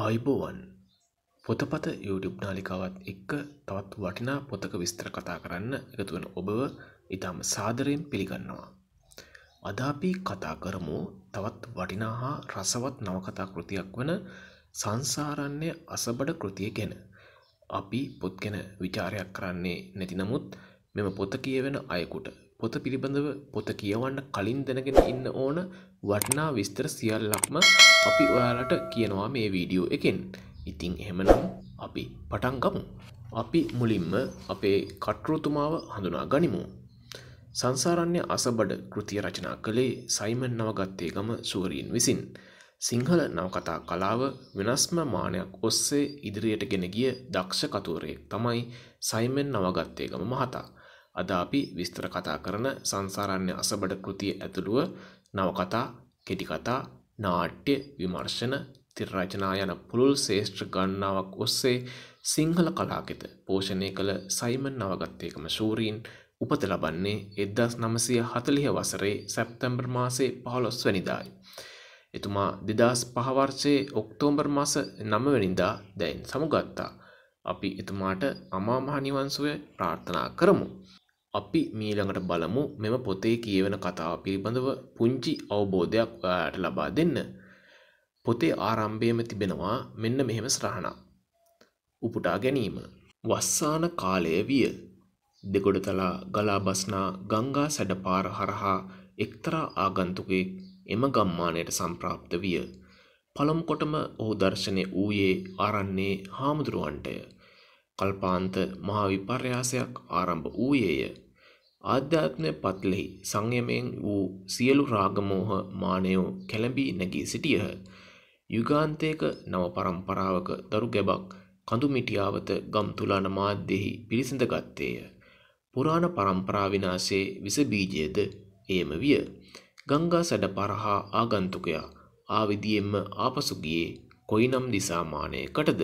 ආයිබෝවන් පොතපත YouTube නාලිකාවත් එක්ක තවත් වටිනා පොතක විස්තර කතා කරන්න එකතුවන ඔබව ඉතාම සාදරයෙන් පිළිගන්නවා. අදාපී කතා කරමු තවත් වටිනා හා රසවත් නවකතා කෘතියක් වන සංසාරන්නේ අසබඩ කෘතිය ගැන. අපි පොත් ගැන විචාරයක් කරන්නේ නැතිනමුත් මෙම පොත කියවෙන අයකුට පොත පිළිබඳව පොත කියවන්න කලින් දැනගෙන ඉන්න ඕන වටනා විස්තර සියල්ලක්ම අපි ඔයාලට කියනවා මේ වීඩියෝ එකෙන් ඉතිං එහෙමනම් අපි පටන්ගමු අපි මුලින්ම අපේ කට්රුතුමාව හඳුනා ගනිමු සංසාරණ්‍ය අසබඩ කෘතිය රචනා කළේ සයිමන් නවගත්තේ ගම සුවරීන් විසින් සිංහල නවකතා කලාව වෙනස්ම මානයක් ඔස්සේ ඉදිරියට ගෙන ගිය දක්ෂ කතුවරයෙක් තමයි සයිමෙන් නවගත්තේ ගම මහතා අද අපි විස්තර කතා කරන සංසාරණ්‍ය අසබඩ කෘතිය ඇතුළුව නවකතා කෙටිකතා නාට්‍ය විමර්ශන තිරරචනා යන පුළුල් ශේෂ්ත්‍ර ගණනාවක් ඔස්සේ සිංහල කලාකෙත පෝෂණය කළ සයිමන් නවගත්තයකම ශූරීන් උපත ලබන්නේ එදස් නමසය හතලිහ වසරේ සැප්තැම්බර් මාසේ පහලොස් වැනිදායි. එතුමා දෙදස් පහවර්ෂයේ ඔක්තෝම්බර් මස නමවැනිදා දැයින් සමුගත්තා. අපි එතුමාට අමාමහනිවන්සුවය ප්‍රාර්ථනා කරමු. අපි මීළඟට බලමු මෙම පොතේ කියවන කතාව පිළිබඳව පුංචි අවබෝධයක් ඔයාට ලබා දෙන්න. පොතේ ආරම්භයම තිබෙනවා මෙන්න මෙහෙම ස්‍රහණක්. උපුටා ගැනීම. වස්සාන කාලය විය. දෙගොඩතලා ගලා බස්නා ගංගා සැඩපාර හරහා එක්තරා ආගන්තුකේ එම ගම්මානයට සම්ප්‍රාප්ත විය. පළමුකොටම ඔහු දර්ශනය වූයේ ආරන්නේ හාමුදුරුවන්ටය. කල්පාන්ත මහා විපර්යාසයක් ආරම්භ වූයේය. ආධ්‍යාත්මය පත්ලෙහි සංයමයෙන් වූ සියලු රාගමෝහ මානයෝ කැළඹී නැගී සිටියහ. යුගාන්තයක නව පරම්පරාවක දරු ගැබක් කඳුමිටියාවත ගම් තුලාන මාධ්‍යෙහි පිරිසිඳ ගත්තේය. පුරාණ පරම්පරා විනාශයේ විසබීජයද එයම විය. ගංගා සැඩ පරහා ආගන්තුකයා ආවිදියෙන්ම ආපසුගියේ කොයිනම් දිසාමානයකටද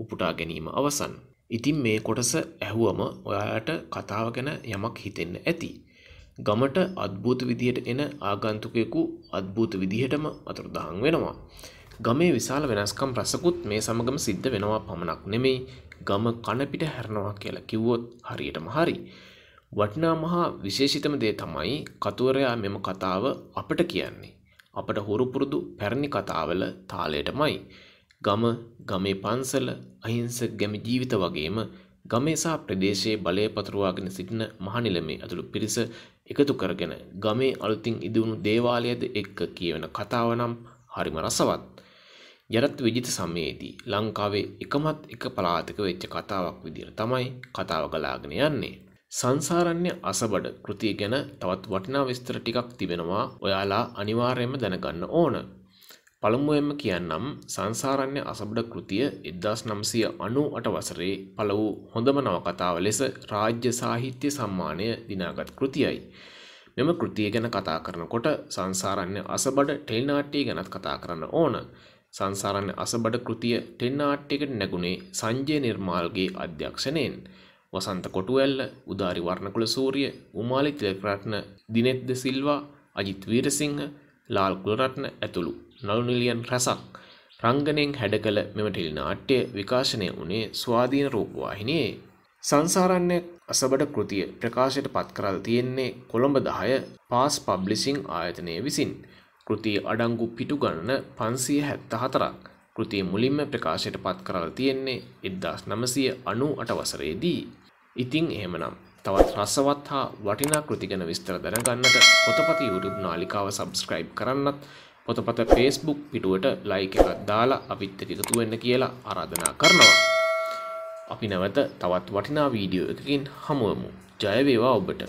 උපුටා ගැනීම අවසන්. ඉතින් මේ කොටස ඇහුවම ඔයාට කතාව ගැන යමක් හිතෙන්න ඇති. ගමට අත්භූත විදිහට එන ආගන්තුකයෙකු අත්භූත විදිහටම අතුරුදහන් වෙනවා. ගමේ විශාල වෙනස්කම් රසකුත් මේ සමගම සිද්ධ වෙනවා පමණක් නෙමෙයි ගම කණපිට හැරනවා කියලා කිව්වොත් හරියටම හරි. වටිනා මහා විශේෂිතම දේ තමයි කතුවරයා මෙම කතාව අපට කියන්නේ. අපට හුරුපුරුදු පැරණි කතාවල තාලයටමයි. ගම ගමේ පන්සල අහිංසක ගැමි ජීවිත වගේම ගමේ සහ ප්‍රදේශයේ බලය පතුරවාගෙන සිටින මහනිලමේ ඇතුළු පිරිස එකතු කරගෙන ගමේ අලුතින් ඉදිවුණු දේවාලයද එක්ක කියවන කතාව නම් හරිම රසවත්. යරත් විජිත සමයේදී ලංකාවේ එකමත් එක පලාතක වෙච්ච කතාවක් විදිහට තමයි කතාව ගලාගෙන යන්නේ. සංසාරණ්‍ය අසබඩ කෘතිය ගැන තවත් වටිනා විස්තර ටිකක් තිබෙනවා ඔයාලා අනිවාර්යයෙන්ම දැනගන්න ඕන. පළමුුවම කියන්නම් සංසාරණ්‍ය අසබඩ කෘතිය එදදාස් නම්සිය අනු අට වසරේ පළ වූ හොඳම නවකතාව ලෙස රාජ්‍ය සාහිත්‍ය සම්මානය දිනාගත් කෘතියයි. මෙම කෘතිය ගැන කතා කරනකොට සංසාරණ්‍ය අසබඩ ටෙල්නාට්ටිය ගැනත් කතා කරන්න ඕන. සංසාරණ්‍ය අසබඩ කෘතිය ටෙන්නාට්ටිකට නැගුණේ සංජය නිර්මාල්ගේ අධ්‍යක්ෂණයෙන්. වසන්ත කොටුවැල්ල උදාරි වර්ණකුල සූරිය උමාලි තිලකරට්න දිනෙත්ද සිල්වා අජිත් වීරසිංහ ලාල්කුලරට්න ඇතුළු නළුනිලියන් රසක් රංගනයෙන් හැඩ කළ මෙම ටෙලි නාට්‍ය විකාශනය වුණේ ස්වාධීන රූපවාහිනියේ සංසාරන්නේ අසබඩ කෘතිය ප්‍රකාශයට පත් කරලා තියෙන්නේ කොළඹ 10 පාස් පබ්ලිසිං ආයතනය විසින්. කෘතිය අඩංගු පිටු ගණන 574ක්. කෘතිය මුලින්ම ප්‍රකාශයට පත් කරලා තියෙන්නේ 1998 වසරේදී. ඉතින් එහෙමනම් තවත් රසවත් හා වටිනා කෘති ගැන විස්තර දැනගන්නට පොතපත YouTube නාලිකාව subscribe කරන්නත් පොතපත ෆේස්බුක් පිටුවට ලයික එකක් දාලා අපිත් එක්ක එකතු වෙන්න කියලා ආරාධනා කරනවා. අපි නැවත තවත් වටිනා වීඩියෝ එකකින් හමුවමු. ජය වේවා ඔබට.